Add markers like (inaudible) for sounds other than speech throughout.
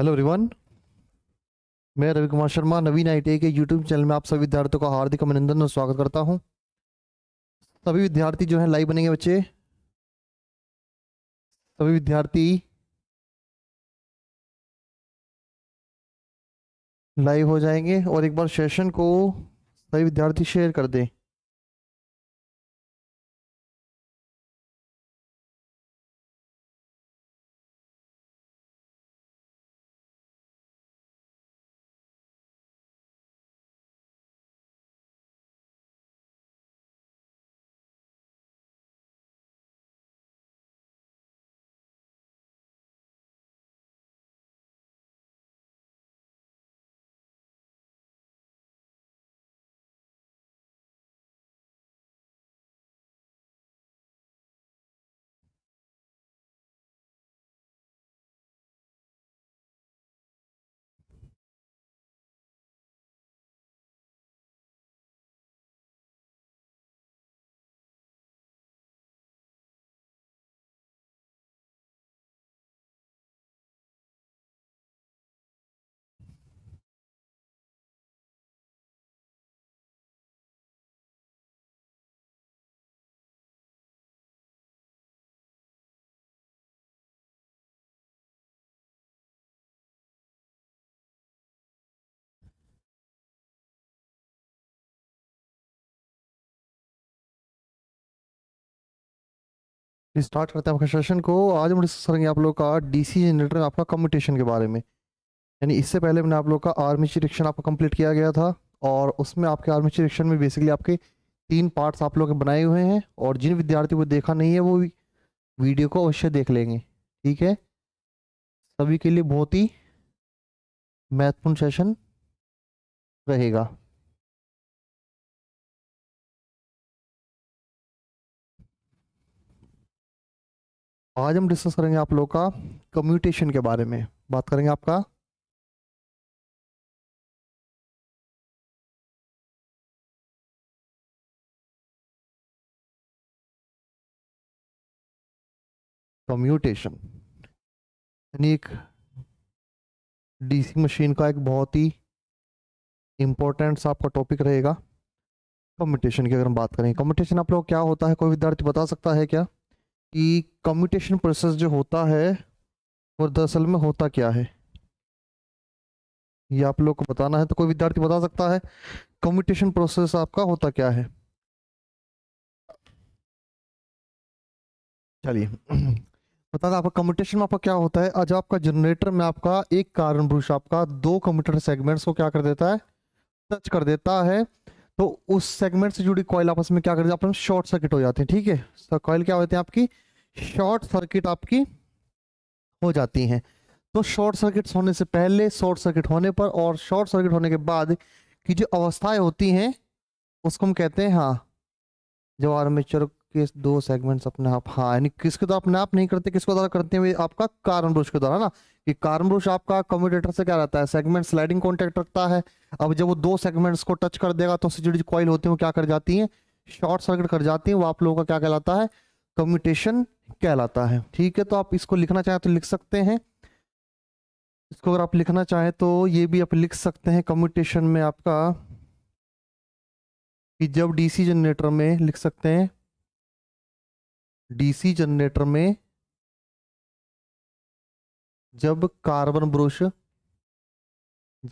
hello everyone मैं रवि कुमार शर्मा नवीन आई के YouTube channel में आप सभी विद्यार्थियों का हार्दिक अभिनंदन और स्वागत करता हूं सभी विद्यार्थी जो हैं लाइव बनेंगे बच्चे सभी विद्यार्थी लाइव हो जाएंगे और एक बार सेशन को सभी विद्यार्थी शेयर कर दें स्टार्ट करते हैं आपका सेशन को आज हम डिस्कस करेंगे आप लोग का डीसी जनरेटर आपका कम्यूटेशन के बारे में यानी इससे पहले मैंने आप लोग का आर्मीची रिक्शन आपका कंप्लीट किया गया था और उसमें आपके आर्मीची रिक्शन में बेसिकली आपके तीन पार्ट्स आप लोग के बनाए हुए हैं और जिन विद्यार्थी को देखा नहीं है वो वीडियो को अवश्य देख लेंगे ठीक है सभी के लिए बहुत ही महत्वपूर्ण सेशन रहेगा आज हम डिस्कस करेंगे आप लोग का कम्यूटेशन के बारे में बात करेंगे आपका कम्यूटेशन यानी एक डीसी मशीन का एक बहुत ही इम्पोर्टेंट सा आपका टॉपिक रहेगा कम्यूटेशन की अगर हम बात करें कम्यूटेशन आप लोग क्या होता है कोई विद्यार्थी बता सकता है क्या कि कम्यूटेशन प्रोसेस जो होता है वो दरअसल में होता क्या है ये आप लोग को बताना है तो कोई विद्यार्थी बता सकता है कम्यूटेशन प्रोसेस आपका होता क्या है चलिए (clears throat) बता दें आपका कम्यूटेशन में आपका क्या होता है आज आपका जनरेटर में आपका एक कारण पुरुष आपका दो कंप्यूटर सेगमेंट्स को क्या कर देता है टच कर देता है तो उस सेगमेंट से जुड़ी कॉयल आपस में क्या करते हैं आपस में शॉर्ट सर्किट हो जाते हैं ठीक है तो कॉयल क्या होती है आपकी शॉर्ट सर्किट आपकी हो जाती हैं तो शॉर्ट सर्किट होने से पहले शॉर्ट सर्किट होने पर और शॉर्ट सर्किट होने के बाद की जो अवस्थाएं होती हैं उसको हम कहते हैं हाँ जो आर्मेचर के दो सेगमेंट्स अपने आप हाँ यानी किसके द्वारा अपने आप नहीं करते किसके द्वारा करते हैं आपका कारण ब्रुश के द्वारा ना कि कारण ब्रुश आपका कम्यूटेटर से क्या रहता है सेगमेंट स्लाइडिंग कॉन्टेक्ट रखता है अब जब वो दो सेगमेंट्स को टच कर देगा तो उससे जुड़ी कॉइल होती है वो क्या कर जाती है शॉर्ट सर्किट कर जाती है वो आप लोगों का क्या कहलाता है कम्यूटेशन कहलाता है ठीक है तो आप इसको लिखना चाहें तो लिख सकते हैं इसको अगर आप लिखना चाहें तो ये भी आप लिख सकते हैं कम्यूटेशन में आपका कि जब डीसी जनरेटर में लिख सकते हैं डीसी जनरेटर में जब कार्बन ब्रुश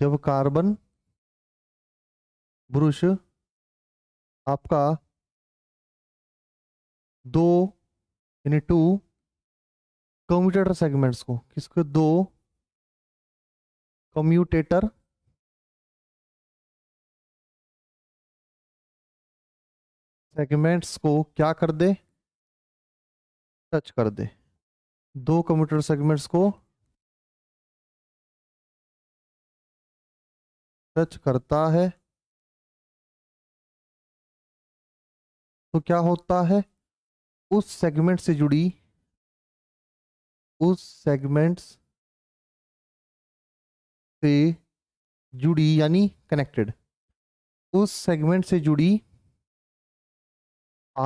जब कार्बन ब्रुश आपका दो यानी टू कम्यूटेटर सेगमेंट्स को किसके दो कम्यूटेटर सेगमेंट्स को क्या कर दे टच कर दे दो कंप्यूटर सेगमेंट्स को टच करता है तो क्या होता है उस सेगमेंट से जुड़ी उस सेगमेंट्स से जुड़ी यानी कनेक्टेड उस सेगमेंट से जुड़ी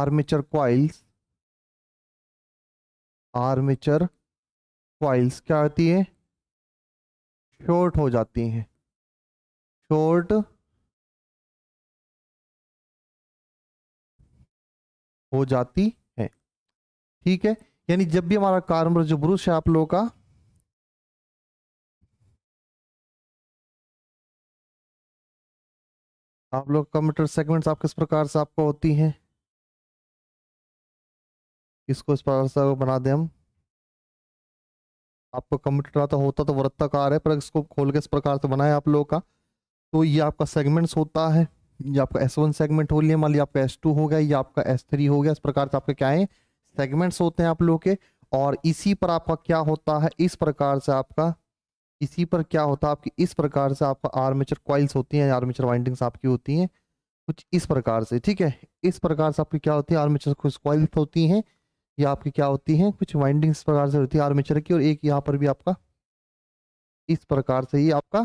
आर्मेचर कॉइल्स आर्मेचर क्वाइल्स क्या होती है शॉर्ट हो जाती हैं शॉर्ट हो जाती है ठीक है यानी जब भी हमारा कार्मर जो ब्रुश है आप लोगों का आप लोग कंप्यूटर सेगमेंट्स आप किस प्रकार से आपको होती हैं इसको इस प्रकार से बना दें हम आपको कंप्यूटर आता तो होता तो वृत्ताकार है पर इसको खोल के इस प्रकार से बनाए आप लोगों का तो ये आपका सेगमेंट्स होता है ये आपका एस वन सेगमेंट हो लिया मान लिया आपका एस टू हो गया ये आपका एस थ्री हो गया इस प्रकार से आपके क्या है सेगमेंट्स होते हैं आप लोग के और इसी पर आपका क्या होता है इस प्रकार से आपका इसी पर क्या होता है आपकी इस प्रकार से आपका आर्मेचर क्वाइल्स होती हैं आर्मेचर वाइंडिंग्स आपकी होती हैं कुछ इस प्रकार से ठीक है इस प्रकार से आपकी क्या होती है आर्मेचर क्वाइल्स होती हैं ये आपकी क्या होती है कुछ वाइंडिंग इस प्रकार से होती है आर्मेचर की और एक यहाँ पर भी आपका इस प्रकार से ये आपका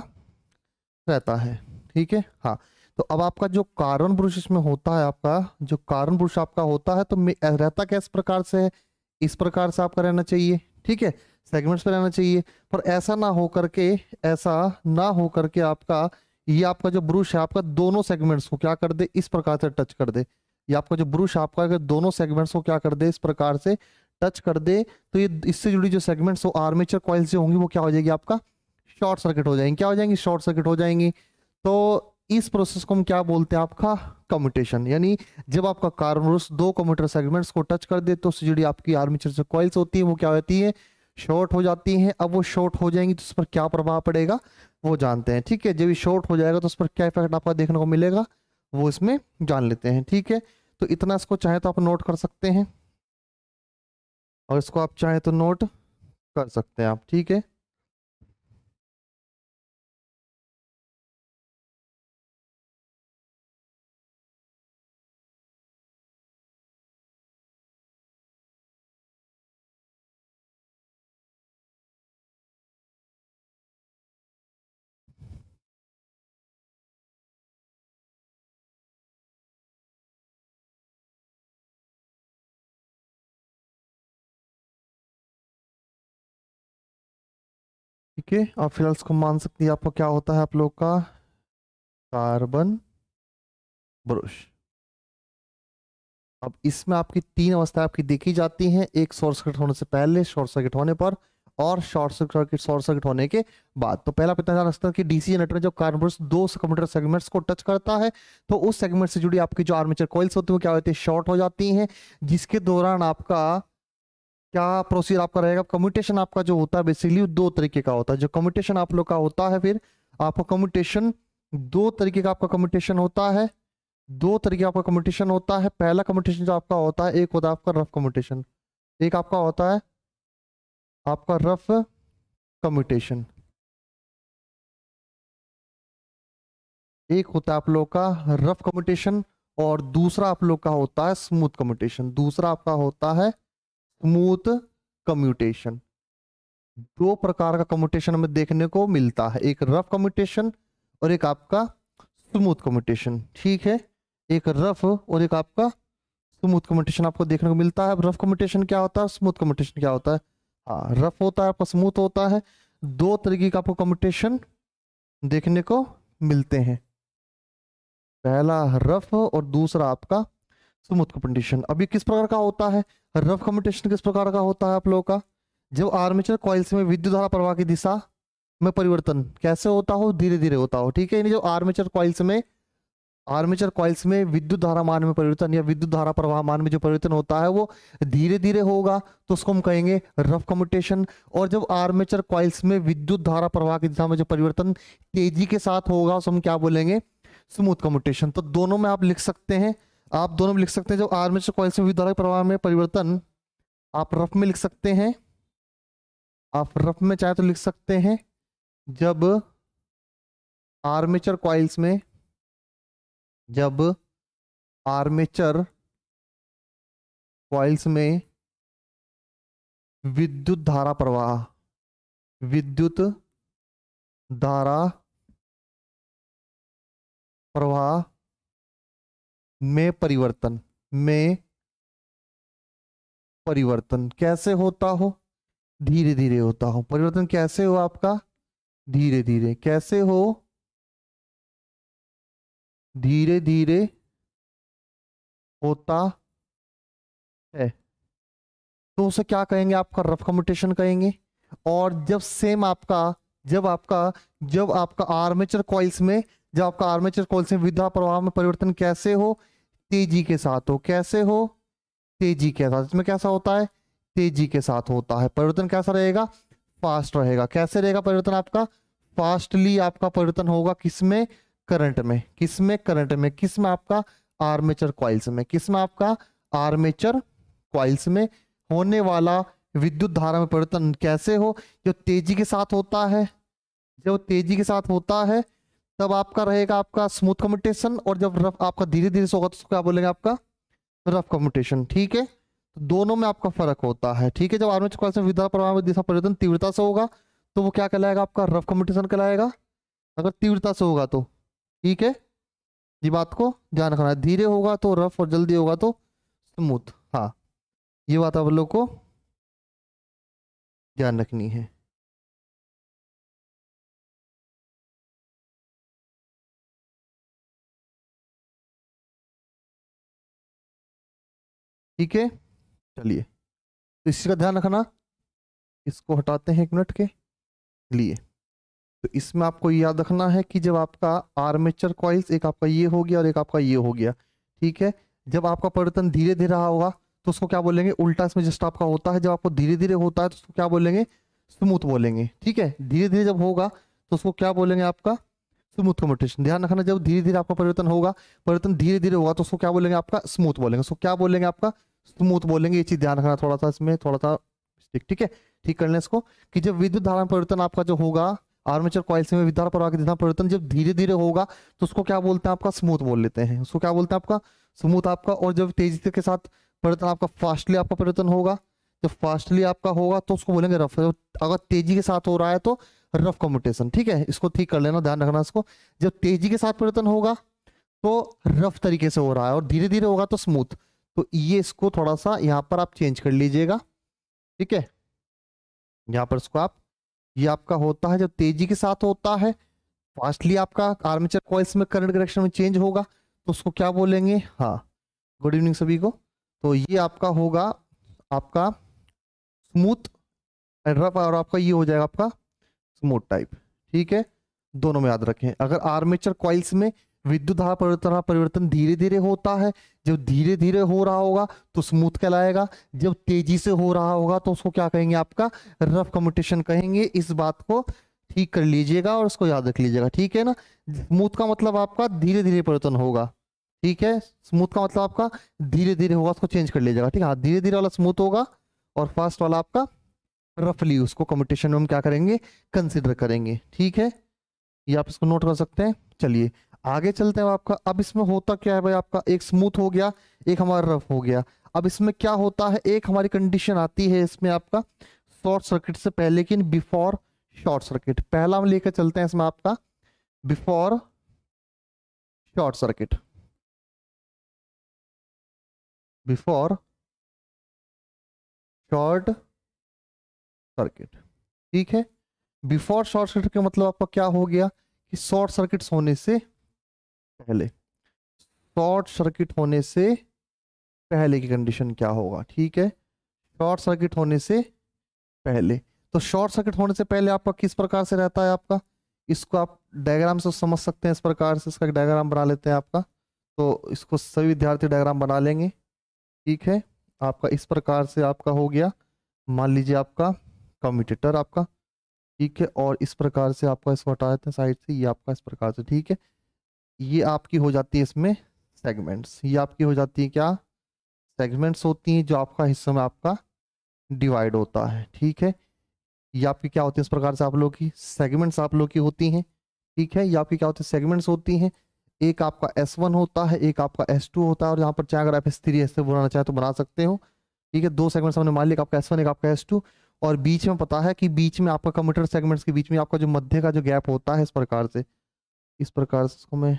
रहता है ठीक है हाँ तो अब आपका जो कारण पुरुष इसमें होता है आपका जो कारण पुरुष आपका होता है तो रहता क्या इस प्रकार से है इस प्रकार से आपका रहना चाहिए ठीक है सेगमेंट्स पे रहना चाहिए पर ऐसा ना हो करके ऐसा ना हो करके आपका ये आपका जो ब्रुश है आपका दोनों सेगमेंट्स को क्या कर दे इस प्रकार से टच कर दे या आपका जो ब्रुश आपका अगर दोनों सेगमेंट्स को क्या कर दे इस प्रकार से टच कर दे तो ये इससे जुड़ी जो सेगमेंट्स वो आर्मेचर कॉइल से होंगी वो क्या हो जाएगी आपका शॉर्ट सर्किट हो जाएंगे क्या हो जाएंगे शॉर्ट सर्किट हो जाएंगी तो इस प्रोसेस को हम क्या बोलते हैं आपका कम्यूटेशन यानी जब आपका कार्बनोस दो कम्यूटर सेगमेंट्स को टच कर दे तो उससे जुड़ी आपकी आर्मीचर जो कॉइल्स होती है वो क्या होती है शॉर्ट हो जाती हैं अब वो शॉर्ट हो जाएंगी तो उस पर क्या प्रभाव पड़ेगा वो जानते हैं ठीक है जब ये शॉर्ट हो जाएगा तो उस पर क्या इफेक्ट आपका देखने को मिलेगा वो इसमें जान लेते हैं ठीक है तो इतना इसको चाहे तो आप नोट कर सकते हैं और इसको आप चाहे तो नोट कर सकते हैं आप ठीक है ओके आप फिलहाल इसको मान सकती हैं आपको क्या होता है आप लोग का कार्बन ब्रश अब इसमें आपकी तीन अवस्थाएं आपकी देखी जाती हैं एक शॉर्ट सर्किट होने से पहले शॉर्ट सर्किट होने पर और शॉर्ट सर्किट शॉर्ट सर्किट होने के बाद तो पहला आप इतना जान है कि डीसी जनरेटर में जब ब्रश दो कंप्यूटर सेगमेंट्स को टच करता है तो उस सेगमेंट से जुड़ी आपकी जो आर्मेचर कॉइल्स होती है वो क्या होती है शॉर्ट हो जाती हैं जिसके दौरान आपका क्या प्रोसीजर आपका रहेगा कम्यूटेशन आपका जो होता है बेसिकली दो तरीके का होता है जो कम्यूटेशन आप लोग का होता है फिर आपका कम्यूटेशन दो तरीके का आपका कम्यूटेशन होता है दो तरीके का आपका कम्यूटेशन होता है पहला कम्यूटेशन जो आपका होता है एक होता है आपका रफ कम्यूटेशन एक आपका होता है आपका रफ कम्यूटेशन एक होता है आप लोग का रफ कम्यूटेशन और दूसरा आप लोग का होता है स्मूथ कम्यूटेशन दूसरा आपका होता है स्मूथ कम्यूटेशन दो प्रकार का कम्यूटेशन हमें देखने को मिलता है एक रफ कम्यूटेशन और एक आपका स्मूथ कम्यूटेशन ठीक है एक रफ और एक आपका स्मूथ कम्यूटेशन आपको देखने को मिलता है रफ कम्यूटेशन क्या होता है स्मूथ कम्यूटेशन क्या होता है हाँ रफ होता है आपका स्मूथ होता है दो तरीके का आपको कम्यूटेशन देखने को मिलते हैं पहला रफ और दूसरा आपका स्मूथ कंपटीशन अभी किस प्रकार का होता है रफ कंपटीशन किस प्रकार का होता है आप लोगों का जब आर्मेचर कॉइल्स में विद्युत धारा प्रवाह की दिशा में परिवर्तन कैसे होता हो धीरे धीरे होता हो ठीक है यानी जो आर्मेचर कॉइल्स में आर्मेचर कॉइल्स में विद्युत धारा मान में परिवर्तन या विद्युत धारा प्रवाह मान में जो परिवर्तन होता है वो धीरे धीरे होगा तो उसको हम कहेंगे रफ कम्यूटेशन और जब आर्मेचर कॉइल्स में विद्युत धारा प्रवाह की दिशा में जो परिवर्तन तेजी के साथ होगा उसको हम क्या बोलेंगे स्मूथ कम्यूटेशन तो दोनों में आप लिख सकते हैं आप दोनों में लिख सकते हैं जब आर्मेचर कॉइल से विद्युत धारा प्रवाह में परिवर्तन आप रफ में लिख सकते हैं आप रफ में चाहे तो लिख सकते हैं जब आर्मेचर कॉइल्स में जब आर्मेचर कॉइल्स में विद्युत धारा प्रवाह विद्युत धारा प्रवाह में परिवर्तन में परिवर्तन कैसे होता हो धीरे धीरे होता हो परिवर्तन कैसे हो आपका धीरे धीरे कैसे हो धीरे धीरे होता है तो उसे क्या कहेंगे आपका रफ कम्यूटेशन कहेंगे और जब सेम आपका जब आपका जब आपका आर्मेचर कॉइल्स में जब आपका आर्मेचर कोल से विद्युत प्रवाह में परिवर्तन कैसे हो तेजी के साथ हो कैसे हो तेजी के साथ इसमें कैसा होता है तेजी के साथ होता है परिवर्तन कैसा रहेगा फास्ट रहेगा कैसे रहेगा परिवर्तन आपका फास्टली आपका परिवर्तन होगा किसमें करंट में किसमें करंट में किसमें आपका आर्मेचर क्वाइल्स में किसमें आपका आर्मेचर क्वाइल्स में होने वाला विद्युत धारा में परिवर्तन कैसे हो जो तेजी के साथ होता है जो तेजी के साथ होता है तब आपका रहेगा आपका स्मूथ कम्यूटेशन और जब रफ आपका धीरे धीरे से होगा तो क्या बोलेंगे आपका रफ कम्यूटेशन ठीक है तो दोनों में आपका फर्क होता है ठीक है जब आर्मेच क्वेश्चन प्रभाव में दिशा परिवर्तन तीव्रता से होगा तो वो क्या कहलाएगा आपका रफ कम्यूटेशन कहलाएगा अगर तीव्रता से होगा तो ठीक है ये बात को ध्यान रखना है धीरे होगा तो रफ और जल्दी होगा तो स्मूथ हाँ ये बात आप लोग को ध्यान रखनी है ठीक है चलिए तो इसका ध्यान रखना इसको हटाते हैं एक मिनट के लिए तो इसमें आपको याद रखना है कि जब आपका आर्मेचर कॉइल्स एक आपका ये हो गया और एक आपका ये हो गया ठीक है जब आपका परिवर्तन धीरे धीरे रहा होगा तो उसको क्या बोलेंगे उल्टा इसमें जस्ट आपका होता है जब आपको धीरे धीरे होता है तो उसको क्या बोलेंगे स्मूथ बोलेंगे ठीक है धीरे धीरे जब होगा तो उसको क्या बोलेंगे आपका स्मूथ कम्युटेशन ध्यान रखना जब धीरे धीरे आपका परिवर्तन होगा परिवर्तन धीरे धीरे होगा तो उसको क्या बोलेंगे आपका स्मूथ बोलेंगे सो क्या बोलेंगे आपका स्मूथ बोलेंगे ये चीज ध्यान रखना थोड़ा सा इसमें थोड़ा सा स्टिक ठीक है ठीक कर लें इसको कि जब विद्युत धारा में परिवर्तन आपका जो होगा आर्मेचर कॉइल से विद्युत प्रवाह की दिशा परिवर्तन जब धीरे धीरे होगा तो उसको क्या बोलते हैं आपका स्मूथ बोल लेते हैं उसको क्या बोलते हैं आपका स्मूथ आपका और जब तेजी के साथ परिवर्तन आपका फास्टली आपका परिवर्तन होगा जब फास्टली आपका होगा तो उसको बोलेंगे रफ अगर तेजी के साथ हो रहा है तो रफ कॉम्पिटिशन ठीक है इसको ठीक कर लेना ध्यान रखना इसको जब तेजी के साथ परिवर्तन होगा तो रफ तरीके से हो रहा है और धीरे धीरे होगा तो स्मूथ तो ये इसको थोड़ा सा यहाँ पर आप चेंज कर लीजिएगा ठीक है यहाँ पर इसको आप ये आपका होता है जब तेजी के साथ होता है फास्टली आपका आर्मेचर कॉइल्स में करंट डायरेक्शन में चेंज होगा तो उसको क्या बोलेंगे हाँ गुड इवनिंग सभी को तो ये आपका होगा आपका स्मूथ एंड रफ और आपका ये हो जाएगा आपका स्मूथ टाइप ठीक है दोनों में याद रखें अगर आर्मेचर क्वाइल्स में विद्युत धारा परिवर्तन परिवर्तन धीरे धीरे होता है जब धीरे धीरे हो रहा होगा तो स्मूथ कहलाएगा जब तेजी से हो रहा होगा तो उसको क्या कहेंगे आपका रफ कम्यूटेशन कहेंगे इस बात को ठीक कर लीजिएगा और उसको याद रख लीजिएगा ठीक है ना स्मूथ का मतलब आपका धीरे धीरे परिवर्तन होगा ठीक है स्मूथ का मतलब आपका धीरे धीरे होगा उसको चेंज कर लीजिएगा ठीक है हाँ, धीरे धीरे वाला स्मूथ होगा और फास्ट वाला आपका रफली उसको कम्पिटिशन में हम क्या करेंगे कंसिडर करेंगे ठीक है ये आप इसको नोट कर सकते हैं चलिए आगे चलते हैं आपका अब इसमें होता क्या है भाई आपका एक स्मूथ हो गया एक हमारा रफ हो गया अब इसमें क्या होता है एक हमारी कंडीशन आती है इसमें आपका शॉर्ट सर्किट से पहले लेकिन बिफोर शॉर्ट सर्किट पहला हम लेकर चलते हैं इसमें आपका before short circuit before short circuit ठीक है बिफोर शॉर्ट सर्किट का मतलब आपका क्या हो गया कि शॉर्ट सर्किट होने से पहले शॉर्ट सर्किट होने से पहले की कंडीशन क्या होगा ठीक है शॉर्ट सर्किट होने से पहले तो शॉर्ट सर्किट होने से पहले आपका किस प्रकार से रहता है आपका इसको आप डायग्राम से समझ सकते हैं इस प्रकार से इसका डायग्राम बना लेते हैं आपका तो इसको सभी विद्यार्थी डायग्राम बना लेंगे ठीक है आपका इस प्रकार से आपका हो गया मान लीजिए आपका कम्यूटेटर आपका ठीक है और इस प्रकार से आपका इसको हटा देते हैं साइड से ये आपका इस प्रकार से ठीक है ये आपकी हो जाती है इसमें सेगमेंट्स ये आपकी हो जाती है क्या सेगमेंट्स होती हैं जो आपका हिस्सों में आपका डिवाइड होता है ठीक है ये आपकी क्या होती है इस प्रकार से आप लोग की सेगमेंट्स आप लोग की होती हैं ठीक है ये आपकी क्या होती है सेगमेंट्स होती हैं एक आपका वन होता है एक आपका टू होता है और यहाँ पर चाहे अगर आप S3 S4 बनाना चाहे तो बना सकते हो ठीक है दो सेगमेंट्स हमने मान लिया आपका वन एक आपका टू और बीच में पता है कि बीच में आपका कंप्यूटर सेगमेंट्स के बीच में आपका जो मध्य का जो गैप होता है इस प्रकार से इस प्रकार से इसको मैं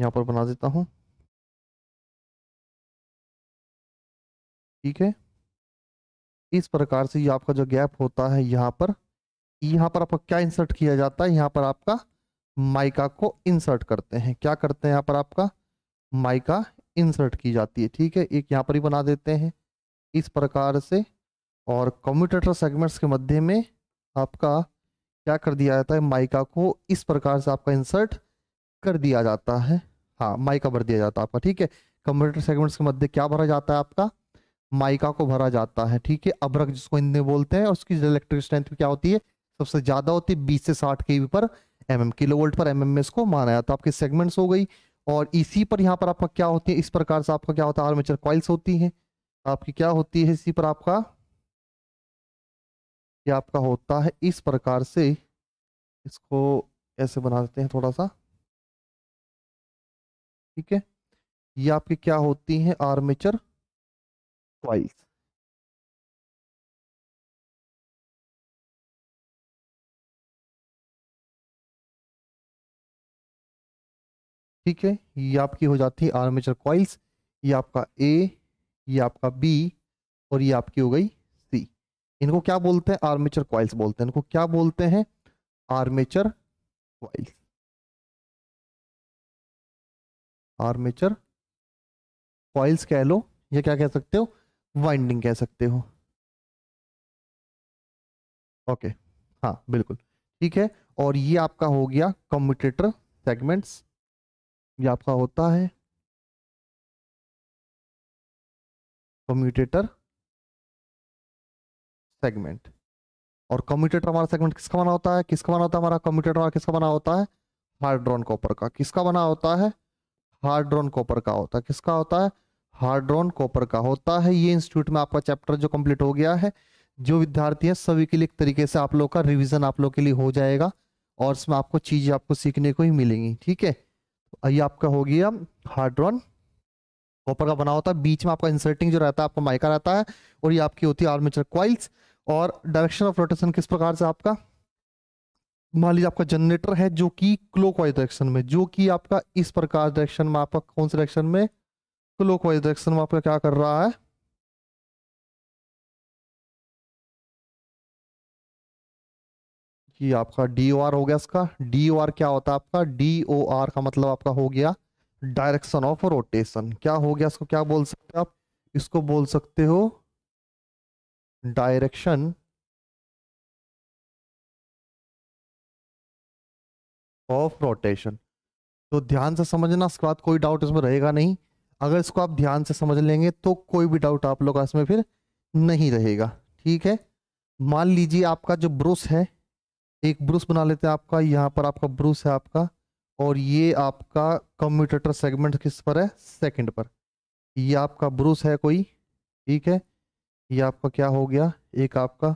यहाँ पर बना देता हूँ ठीक है इस प्रकार से ये आपका जो गैप होता है यहाँ पर यहाँ पर आपका क्या इंसर्ट किया जाता है यहाँ पर आपका माइका को इंसर्ट करते हैं क्या करते हैं यहाँ पर आपका माइका इंसर्ट की जाती है ठीक है एक यहाँ पर ही बना देते हैं इस प्रकार से और कम्यूटेटर सेगमेंट्स के मध्य में आपका क्या कर दिया जाता है माइका को इस प्रकार से आपका इंसर्ट कर दिया जाता है हाँ माइका भर दिया जाता है आपका ठीक है कंप्यूटर सेगमेंट्स के मध्य क्या भरा जाता है आपका माइका को भरा जाता है ठीक है अब्रक जिसको हिंदी बोलते हैं उसकी इलेक्ट्रिक स्ट्रेंथ क्या होती है सबसे ज़्यादा होती है बीस से साठ के पर एम एम किलो वोल्ट पर एम mm एम में इसको माना जाता है आपकी सेगमेंट्स हो गई और इसी पर यहाँ पर आपका क्या होती है इस प्रकार से आपका क्या होता है आर्मेचर कॉइल्स होती है आपकी क्या होती है इसी पर आपका ये आपका होता है इस प्रकार से इसको ऐसे बना देते हैं थोड़ा सा ठीक है ये आपके क्या होती हैं आर्मेचर क्वाइल्स ठीक है ये आपकी हो जाती है आर्मेचर क्वाइल्स ये आपका ए ये आपका बी और ये आपकी हो गई इनको क्या बोलते हैं आर्मेचर क्वाइल्स बोलते हैं इनको क्या बोलते हैं आर्मेचर क्वाइल्स आर्मेचर क्वाइल्स कह लो या क्या कह सकते हो वाइंडिंग कह सकते हो ओके हाँ बिल्कुल ठीक है और ये आपका हो गया कम्यूटेटर सेगमेंट्स ये आपका होता है कम्यूटेटर सेगमेंट और कम्यूटेटर हमारा सेगमेंट किसका बना होता है किसका बना होता है हमारा कम्यूटेटर हमारा किसका बना होता है हार्ड कॉपर का किसका बना होता है हार्ड्रॉन कॉपर का होता है किसका होता है हार्ड्रॉन कॉपर का होता है ये इंस्टीट्यूट में आपका चैप्टर जो कंप्लीट हो गया है जो विद्यार्थी हैं सभी के लिए एक तरीके से आप लोग का रिविजन आप लोग के लिए हो जाएगा और इसमें आपको चीज़ें आपको सीखने को ही मिलेंगी ठीक है तो ये आपका हो गया हार्ड कॉपर का बना होता है बीच में आपका इंसर्टिंग जो रहता है आपका माइका रहता है और ये आपकी होती है आर्मेचर क्वाइल्स और डायरेक्शन ऑफ रोटेशन किस प्रकार से आपका मान लीजिए आपका जनरेटर है जो कि क्लोक डायरेक्शन में जो कि आपका इस प्रकार डायरेक्शन में आपका कौन से डायरेक्शन में क्लोक डायरेक्शन में आपका क्या कर रहा है कि आपका डी हो गया इसका डी क्या होता है आपका डी का मतलब आपका हो गया डायरेक्शन ऑफ रोटेशन क्या हो गया इसको क्या बोल सकते हो आप इसको बोल सकते हो direction ऑफ रोटेशन तो ध्यान से समझना इसके बाद कोई डाउट इसमें रहेगा नहीं अगर इसको आप ध्यान से समझ लेंगे तो कोई भी डाउट आप लोग का इसमें फिर नहीं रहेगा ठीक है मान लीजिए आपका जो ब्रूस है एक ब्रूस बना लेते हैं आपका यहाँ पर आपका ब्रूस है आपका और ये आपका कम्यूटेटर सेगमेंट किस पर है सेकंड पर ये आपका ब्रूस है कोई ठीक है ये आपका क्या हो गया एक आपका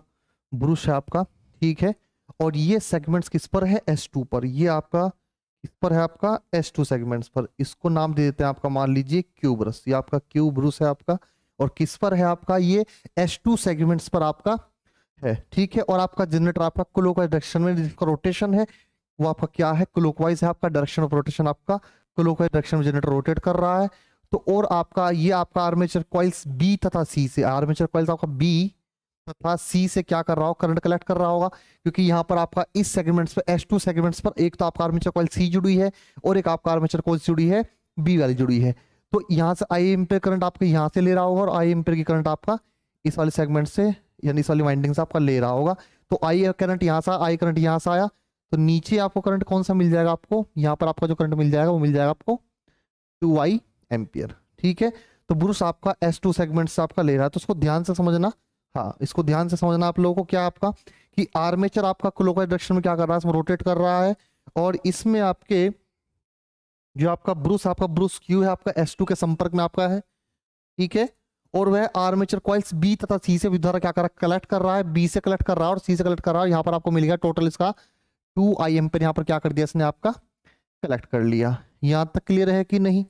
ब्रुश है आपका ठीक है और ये सेगमेंट्स किस पर है एस टू पर ये आपका इस पर है आपका एस टू सेगमेंट्स पर इसको नाम दे देते हैं आपका मान लीजिए क्यू ब्रश ये आपका क्यू ब्रुश है आपका और किस पर है आपका ये एस टू सेगमेंट्स पर आपका है ठीक है और आपका जनरेटर आपका क्लोक डायरेक्शन में जिसका रोटेशन है वो आपका क्या है क्लोकवाइज है आपका डायरेक्शन ऑफ रोटेशन आपका क्लोकवाइज डायरेक्शन में जनरेटर रोटेट कर रहा है तो और आपका ये आपका आर्मेचर कॉइल्स बी तथा सी से आर्मेचर कॉइल्स आपका बी तथा सी से क्या कर रहा हो करंट कलेक्ट कर रहा होगा क्योंकि यहाँ पर आपका इस सेगमेंट्स पर एस टू सेगमेंट्स पर एक तो आपका आर्मेचर कॉइल सी जुड़ी है और एक आपका आर्मेचर कॉइल जुड़ी है बी वाली जुड़ी है तो यहाँ से आई एम्पेयर करंट आपके यहाँ से ले रहा होगा और आई एम्पेयर की करंट आपका इस वाले सेगमेंट से यानी इस वाली वाइंडिंग से आपका ले रहा होगा तो आई करंट यहाँ से आई करंट यहाँ से आया तो नीचे आपको करंट कौन सा मिल जाएगा आपको यहाँ पर आपका जो करंट मिल जाएगा वो मिल जाएगा आपको टू आई एम्पियर ठीक है तो ब्रूस आपका एस टू सेगमेंट से आपका ले रहा है तो इसको ध्यान से समझना हाँ इसको ध्यान से समझना आप लोगों को क्या आपका कि आर्मेचर आपका क्लोकवाइज डायरेक्शन में क्या कर रहा है इसमें रोटेट कर रहा है और इसमें आपके जो आपका ब्रूस आपका ब्रूस क्यू है आपका एस टू के संपर्क में आपका है ठीक है और वह आर्मेचर कॉइल्स बी तथा सी से विद्युत क्या कर रहा है कलेक्ट कर रहा है बी से कलेक्ट कर रहा है और सी से कलेक्ट कर रहा है यहाँ पर आपको मिल गया टोटल इसका टू आई एम पर यहाँ पर क्या कर दिया इसने आपका कलेक्ट कर लिया यहाँ तक क्लियर है कि नहीं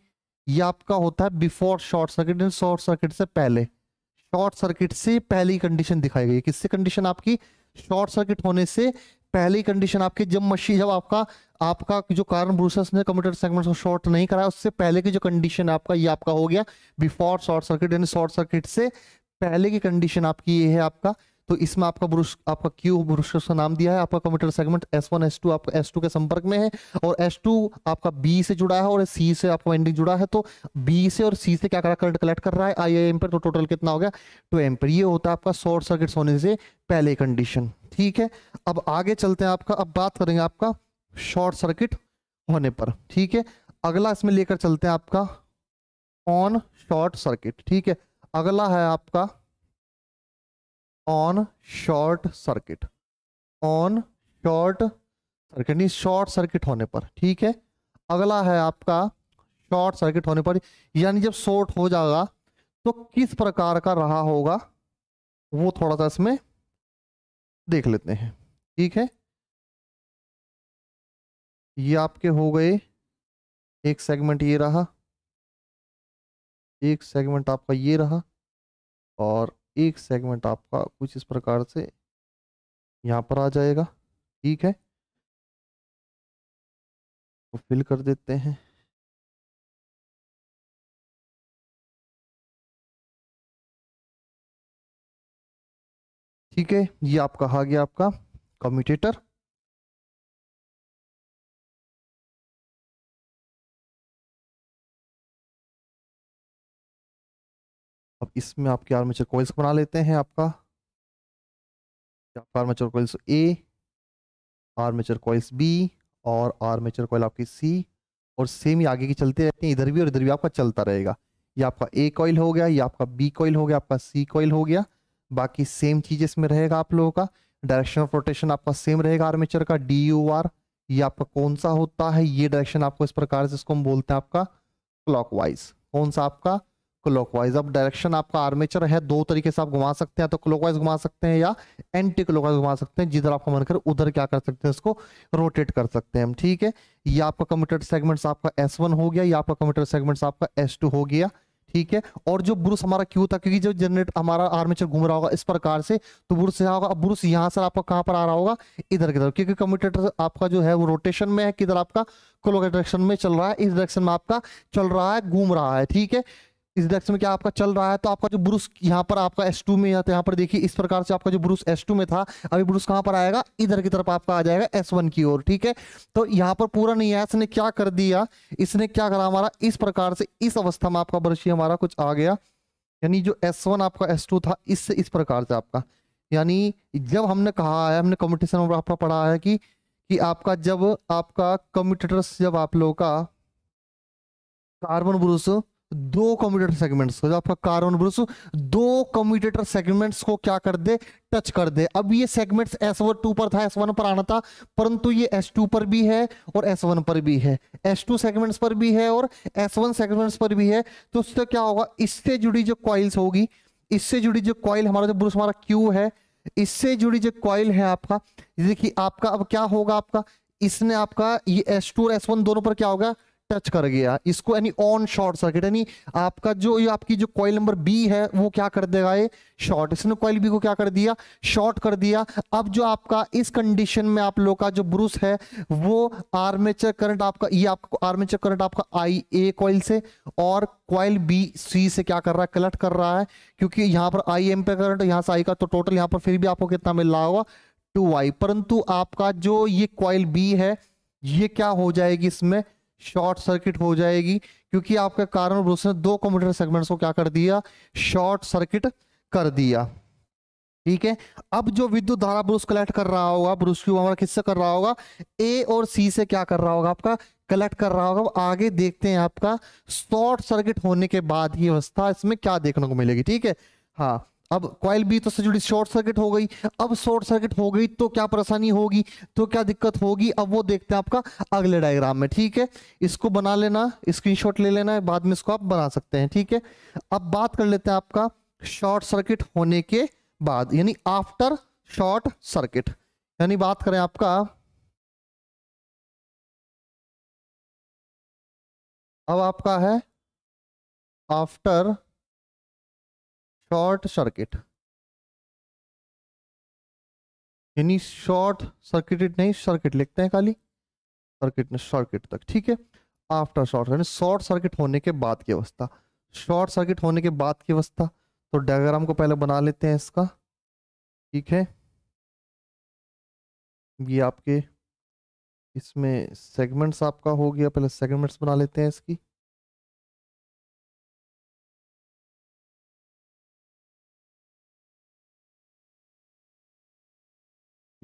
ये आपका होता है before short circuit short circuit से पहले शॉर्ट सर्किट से पहली कंडीशन दिखाई गई किससे कंडीशन आपकी शॉर्ट सर्किट होने से पहली कंडीशन आपकी जब मशीन जब आपका आपका जो कारण ब्रूसर्स ने कंप्यूटर सेगमेंट को शॉर्ट नहीं कराया उससे पहले की जो कंडीशन आपका ये आपका हो गया बिफोर शॉर्ट सर्किट यानी शॉर्ट सर्किट से पहले की कंडीशन आपकी ये है आपका तो इसमें आपका ब्रुश आपका क्यू ब्रुश का नाम दिया है आपका computer segment S one S two आपका एस टू के संपर्क में है और एस टू आपका बी से जुड़ा है और सी से आपका वाइंडिंग जुड़ा है तो बी से और सी से क्या करा करंट कलेक्ट कर रहा है आई आई एम्पर तो टोटल कितना हो गया टू एम्पर ये होता है आपका शॉर्ट सर्किट होने से पहले कंडीशन ठीक है अब आगे चलते हैं आपका अब बात करेंगे आपका शॉर्ट सर्किट होने पर ठीक है अगला इसमें लेकर चलते हैं आपका ऑन शॉर्ट सर्किट ठीक है अगला है आपका on short circuit on short circuit नहीं शॉर्ट सर्किट होने पर ठीक है अगला है आपका शॉर्ट सर्किट होने पर यानी जब शॉर्ट हो जाएगा तो किस प्रकार का रहा होगा वो थोड़ा सा इसमें देख लेते हैं ठीक है ये आपके हो गए एक सेगमेंट ये रहा एक सेगमेंट आपका ये रहा और एक सेगमेंट आपका कुछ इस प्रकार से यहाँ पर आ जाएगा ठीक है तो फिल कर देते हैं ठीक है ये आपका आ गया आपका कम्यूटेटर इसमें आपके आर्मेचर कोइल्स बना लेते हैं आपका armature coils A armature coils B और आर्मेचर कोयल आपकी सी और सेम ही आगे की चलते रहते हैं इधर भी और इधर भी आपका चलता रहेगा ये आपका ए कॉयल हो गया ये आपका बी कोयल हो गया आपका सी कॉयल हो गया बाकी सेम चीज इसमें रहेगा आप लोगों का डायरेक्शन ऑफ रोटेशन आपका सेम रहेगा आर्मेचर का डी यू आर ये आपका कौन सा होता है ये डायरेक्शन आपको इस प्रकार से इसको हम बोलते हैं आपका क्लॉकवाइज कौन सा आपका क्लॉकवाइज अब डायरेक्शन आपका आर्मेचर है दो तरीके से आप घुमा सकते हैं तो क्लॉकवाइज घुमा सकते हैं या एंटी क्लॉकवाइज घुमा सकते हैं जिधर आपका मन कर उधर क्या कर सकते हैं इसको रोटेट कर सकते हैं हम ठीक है ये आपका कंप्यूटर सेगमेंट्स आपका एस वन हो गया या आपका कंप्यूटर सेगमेंट्स आपका एस टू हो गया ठीक है और जो ब्रुस हमारा क्यू था क्योंकि जो जनरेट हमारा आर्मेचर घूम रहा होगा इस प्रकार से तो ब्रुस यहाँ होगा अब ब्रुस यहाँ से आपका कहाँ पर आ रहा होगा इधर की तरफ क्योंकि कम्यूटेटर आपका जो है वो रोटेशन में है किधर आपका क्लोक डायरेक्शन में चल रहा है इस डायरेक्शन में आपका चल रहा है घूम रहा है ठीक है इस डायरेक्शन में क्या आपका चल रहा है तो आपका जो ब्रुश यहाँ पर आपका एस टू में या तो यहाँ पर देखिए इस प्रकार से आपका जो ब्रुश एस टू में था अभी ब्रुश कहाँ पर आएगा इधर की तरफ आपका आ जाएगा एस वन की ओर ठीक है तो यहाँ पर पूरा नहीं आया इसने क्या कर दिया इसने क्या करा हमारा इस प्रकार से इस अवस्था में आपका ब्रश हमारा कुछ आ गया यानी जो एस वन आपका एस टू था इससे इस प्रकार से आपका यानी जब हमने कहा है हमने कम्पिटिशन में आपका पढ़ा है कि कि आपका जब आपका कम्यूटेटर्स जब आप लोगों का कार्बन ब्रुश दो कम्यूटेटर सेगमेंट्स को जो आपका कार्बन ब्रूस दो कम्यूटेटर सेगमेंट्स को क्या कर दे टच कर दे अब ये सेगमेंट्स एस वन टू पर था एस वन पर आना था परंतु ये एस टू पर भी है और एस वन पर भी है एस टू सेगमेंट्स पर भी है और एस वन सेगमेंट्स पर भी है तो उससे क्या होगा इससे जुड़ी जो क्वाइल्स होगी इससे जुड़ी जो क्वाइल हमारा जो ब्रूस हमारा क्यू है इससे जुड़ी जो क्वाइल है आपका देखिए आपका अब क्या होगा आपका इसने आपका ये एस टू और एस वन दोनों पर क्या होगा टच कर गया इसको यानी ऑन शॉर्ट सर्किट यानी आपका जो ये आपकी जो कॉइल नंबर बी है वो क्या कर देगा ये शॉर्ट इसने कॉइल बी को क्या कर दिया शॉर्ट कर दिया अब जो आपका इस कंडीशन में आप लोग का जो ब्रूस है वो आर्मेचर करंट आपका ये आपको आर्मेचर करंट आपका आई ए कॉइल से और कॉइल बी सी से क्या कर रहा है कलेक्ट कर रहा है क्योंकि यहाँ पर आई एम पे करंट यहाँ से आई का तो टोटल यहाँ पर फिर भी आपको कितना मिल रहा होगा टू वाई परंतु आपका जो ये कॉइल बी है ये क्या हो जाएगी इसमें शॉर्ट सर्किट हो जाएगी क्योंकि आपका कारण और उसने दो कंप्यूटर सेगमेंट्स को क्या कर दिया शॉर्ट सर्किट कर दिया ठीक है अब जो विद्युत धारा ब्रुश कलेक्ट कर रहा होगा ब्रुश की हमारा किससे कर रहा होगा ए और सी से क्या कर रहा होगा आपका कलेक्ट कर रहा होगा आगे देखते हैं आपका शॉर्ट सर्किट होने के बाद ही अवस्था इसमें क्या देखने को मिलेगी ठीक है हाँ अब क्वाइल बी तो से जुड़ी शॉर्ट सर्किट हो गई अब शॉर्ट सर्किट हो गई तो क्या परेशानी होगी तो क्या दिक्कत होगी अब वो देखते हैं आपका अगले डायग्राम में ठीक है इसको बना लेना स्क्रीनशॉट ले लेना है बाद में इसको आप बना सकते हैं ठीक है अब बात कर लेते हैं आपका शॉर्ट सर्किट होने के बाद यानी आफ्टर शॉर्ट सर्किट यानी बात करें आपका अब आपका है आफ्टर शॉर्ट सर्किट यानी शॉर्ट सर्किटेड नहीं सर्किट लिखते हैं खाली सर्किट ने सर्किट तक ठीक है आफ्टर शॉर्ट यानी शॉर्ट सर्किट होने के बाद की अवस्था शॉर्ट सर्किट होने के बाद की अवस्था तो डायग्राम को पहले बना लेते हैं इसका ठीक है ये आपके इसमें सेगमेंट्स आपका हो गया पहले सेगमेंट्स बना लेते हैं इसकी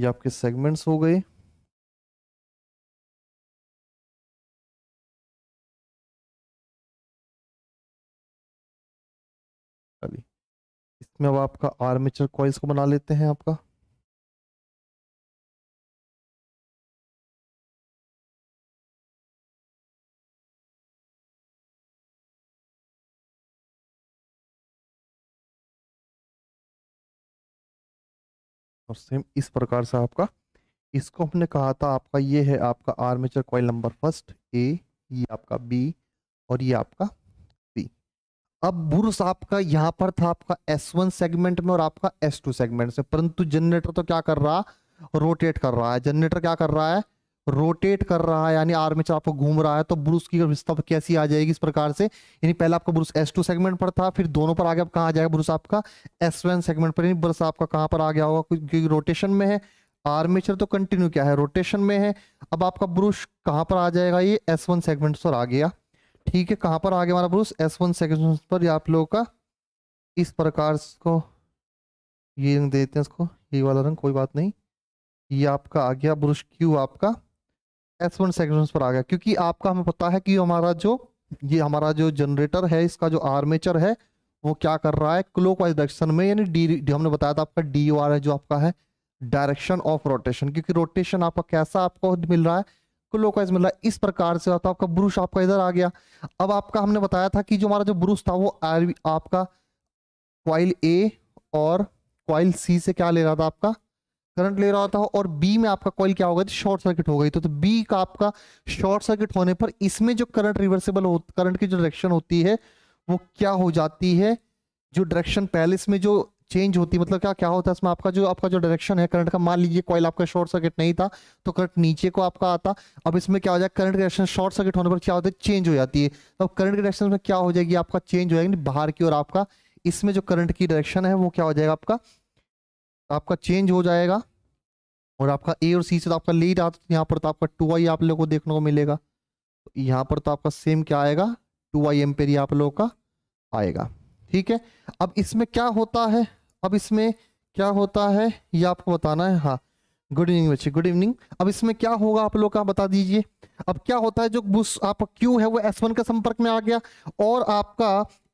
ये आपके सेगमेंट्स हो गए इसमें अब आपका आर्मेचर कॉइल्स को बना लेते हैं आपका और सेम इस प्रकार से आपका इसको हमने कहा था आपका ये है आपका armature coil number first A ये आपका बी और ये आपका सी अब बुरुस आपका यहाँ पर था आपका एस वन सेगमेंट में और आपका एस टू सेगमेंट से परंतु जनरेटर तो क्या कर रहा रोटेट कर रहा है जनरेटर क्या कर रहा है रोटेट कर रहा है यानी आर्मेचर आपको घूम रहा है तो ब्रूस की विस्तव कैसी आ जाएगी इस प्रकार से यानी पहले आपका ब्रूस एस टू सेगमेंट पर था फिर दोनों पर आगे कहाँ आ जाएगा ब्रूस आपका एस वन सेगमेंट पर ब्रस आपका कहाँ पर आ गया होगा क्योंकि रोटेशन में है आर्मेचर तो कंटिन्यू क्या है रोटेशन में है अब आपका ब्रूस कहाँ पर आ जाएगा ये एस वन सेगमेंट पर आ गया ठीक है कहाँ पर आ गया हमारा ब्रूस एस वन सेगमेंट पर आप लोगों का इस प्रकार को ये रंग देते हैं इसको ये वाला रंग कोई बात नहीं ये आपका आ गया ब्रूस क्यू आपका एस वन सेक्शन पर आ गया क्योंकि आपका हमें पता है कि हमारा जो ये हमारा जो जनरेटर है इसका जो आर्मेचर है वो क्या कर रहा है क्लोक वाइज डायरेक्शन में यानी डी हमने बताया था आपका डी है जो आपका है डायरेक्शन ऑफ रोटेशन क्योंकि रोटेशन आपका कैसा आपको मिल रहा है क्लोक वाइज मिल रहा है इस प्रकार से होता आपका ब्रूश आपका इधर आ गया अब आपका हमने बताया था कि जो हमारा जो ब्रूश था वो आपका क्वाइल ए और क्वाइल सी से क्या ले रहा था आपका करंट ले रहा होता है और बी में आपका कॉल क्या होगा शॉर्ट सर्किट हो गई तो, तो बी का आपका शॉर्ट सर्किट होने पर इसमें जो करंट रिवर्सेबल हो करंट की जो डायरेक्शन होती है वो क्या हो जाती है जो डायरेक्शन पहले इसमें जो चेंज होती है मतलब क्या क्या होता है इसमें आपका जो आपका जो डायरेक्शन है करंट का मान लीजिए कॉइल आपका शॉर्ट सर्किट नहीं था तो करंट नीचे को आपका आता अब इसमें क्या हो जाएगा करंट डायरेक्शन शॉर्ट सर्किट होने पर क्या होता है चेंज हो जाती है तो अब करंट डायरेक्शन में क्या हो जाएगी आपका चेंज हो जाएगी बाहर की ओर आपका इसमें जो करंट की डायरेक्शन है वो क्या हो जाएगा आपका आपका चेंज हो जाएगा और आपका ए और सी से तो आपका लीड आता तो यहाँ पर तो आपका टू आई आप लोग को देखने को मिलेगा तो यहाँ पर तो आपका सेम क्या आएगा टू आई एम्पेयर आप लोगों का आएगा ठीक है अब इसमें क्या होता है अब इसमें क्या होता है ये आपको बताना है हाँ गुड इवनिंग बच्चे गुड इवनिंग अब इसमें क्या होगा आप लोग का बता दीजिए अब क्या होता है जो बुस आपका क्यू है वो एस वन के संपर्क में आ गया और आपका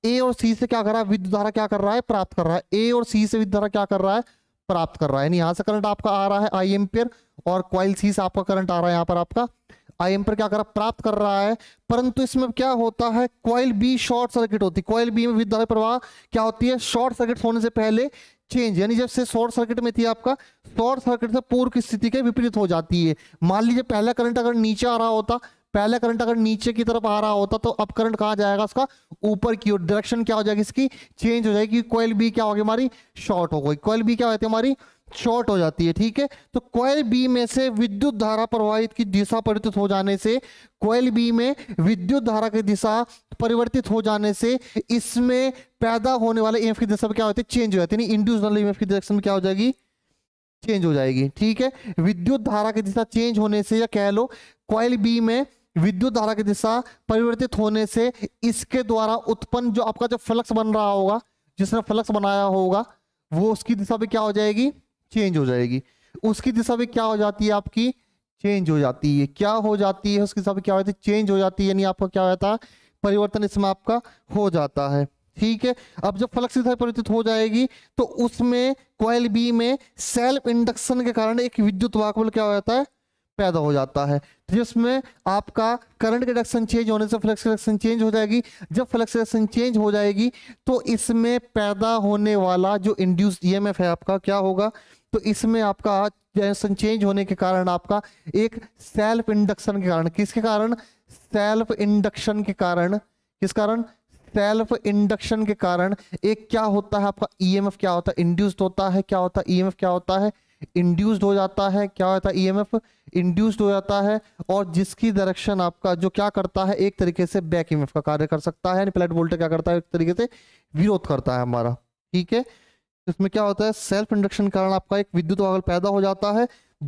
ए और सी से क्या कर रहा है विद्युत धारा क्या कर रहा है प्राप्त कर रहा है ए और सी से विद्युत धारा क्या कर रहा है प्राप्त कर रहा है यहां से करंट आपका आ रहा है आई एम्पियर और क्वाइल सी से आपका करंट आ रहा है यहां पर आपका आई एम्पियर क्या कर प्राप्त कर रहा है परंतु इसमें क्या होता है क्वाइल बी शॉर्ट सर्किट होती है क्वाइल बी में विद्युत प्रवाह क्या होती है शॉर्ट सर्किट होने से पहले चेंज यानी जब से शॉर्ट सर्किट में थी आपका शॉर्ट सर्किट से पूर्व की स्थिति के विपरीत हो जाती है मान लीजिए पहला करंट अगर नीचे आ रहा होता पहले करंट अगर नीचे की तरफ आ रहा होता तो अब करंट कहा जाएगा उसका ऊपर की ओर डायरेक्शन क्या हो जाएगी इसकी चेंज हो जाएगी कोयल बी क्या होगी हमारी शॉर्ट हो गई कोयल बी क्या होती है हमारी शॉर्ट हो जाती है ठीक है तो कोयल बी में से विद्युत धारा प्रवाहित की दिशा परिवर्तित हो जाने से कोयल बी में विद्युत धारा की दिशा परिवर्तित हो जाने से इसमें पैदा होने वाले एफ e की दिशा क्या होती है चेंज हो जाती है इंड्यूसनल ईएमएफ e की डायरेक्शन क्या हो जाएगी चेंज हो जाएगी ठीक है विद्युत धारा की दिशा चेंज होने से या कह लो क्वाइल बी में विद्युत धारा की दिशा परिवर्तित होने से इसके द्वारा उत्पन्न जो आपका जो फ्लक्स बन रहा होगा जिसने फ्लक्स बनाया होगा वो उसकी दिशा भी क्या हो जाएगी चेंज हो जाएगी उसकी दिशा भी क्या हो जाती है आपकी चेंज हो जाती है क्या हो जाती है उसकी दिशा भी क्या हो जाती है चेंज हो जाती है यानी आपका क्या हो जाता है परिवर्तन इसमें आपका हो जाता है ठीक है अब जब फ्लक्स इधर परिवर्तित हो जाएगी तो उसमें क्वाइल बी में सेल्फ इंडक्शन के कारण एक विद्युत वाकबल क्या हो जाता है पैदा हो जाता है तो जिसमें आपका करंट कंडक्शन चेंज होने से फ्लक्स कंडक्शन चेंज हो जाएगी जब फ्लक्स कंडक्शन चेंज हो जाएगी तो इसमें पैदा होने वाला जो इंड्यूस ईएमएफ है आपका क्या होगा तो इसमें आपका डायरेक्शन चेंज होने के कारण आपका एक सेल्फ इंडक्शन के कारण किसके कारण सेल्फ इंडक्शन के कारण किस कारण सेल्फ इंडक्शन के कारण एक क्या होता है आपका ईएमएफ e क्या होता है इंड्यूस्ड होता है क्या होता है ईएमएफ e क्या होता है इंड्यूस्ड हो जाता है क्या होता है ईएमएफ e इंड्यूस्ड हो जाता है और जिसकी डायरेक्शन आपका जो क्या करता है एक तरीके से बैक ईएमएफ का कार्य कर सकता है प्लेट वोल्टेज क्या करता है एक तरीके से विरोध करता है हमारा ठीक है इसमें क्या होता है सेल्फ इंडक्शन कारण आपका एक विद्युत पैदा हो जाता है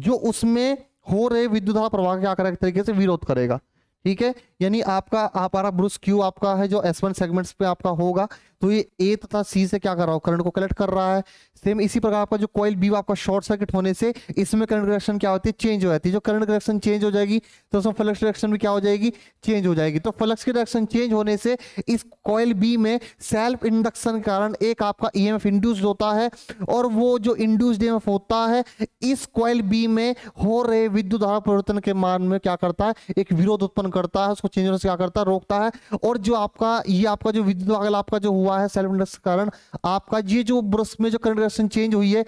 जो उसमें हो रहे विद्युत धारा प्रवाह क्या करेगा एक तरीके से विरोध करेगा ठीक है यानी आपका आपारा ब्रुश क्यू आपका है जो एस वन सेगमेंट्स पे आपका होगा तो ये ए तथा सी से क्या कर रहा हो करंट को कलेक्ट कर रहा है सेम इसी प्रकार आपका जो कॉइल बी आपका शॉर्ट सर्किट होने से इसमें करंट डायरेक्शन क्या होती है चेंज हो जाती है जो करंट डायरेक्शन चेंज हो जाएगी तो उसमें फ्लक्स डायरेक्शन भी क्या हो जाएगी चेंज हो जाएगी तो फ्लक्स के डायरेक्शन चेंज होने से इस कॉयल बी में सेल्फ इंडक्शन के कारण एक आपका ई इंड्यूस्ड होता है और वो जो इंड्यूस्ड ई होता है इस कॉयल बी में हो रहे विद्युत धारा परिवर्तन के मान में क्या करता है एक विरोध उत्पन्न करता है उसको चेंज होने से क्या करता है रोकता है और जो आपका ये आपका जो विद्युत वागल आपका जो हुआ हुआ है सेल्फ इंडक्शन के कारण आपका ये जो ब्रश में जो करंट डायरेक्शन चेंज हुई है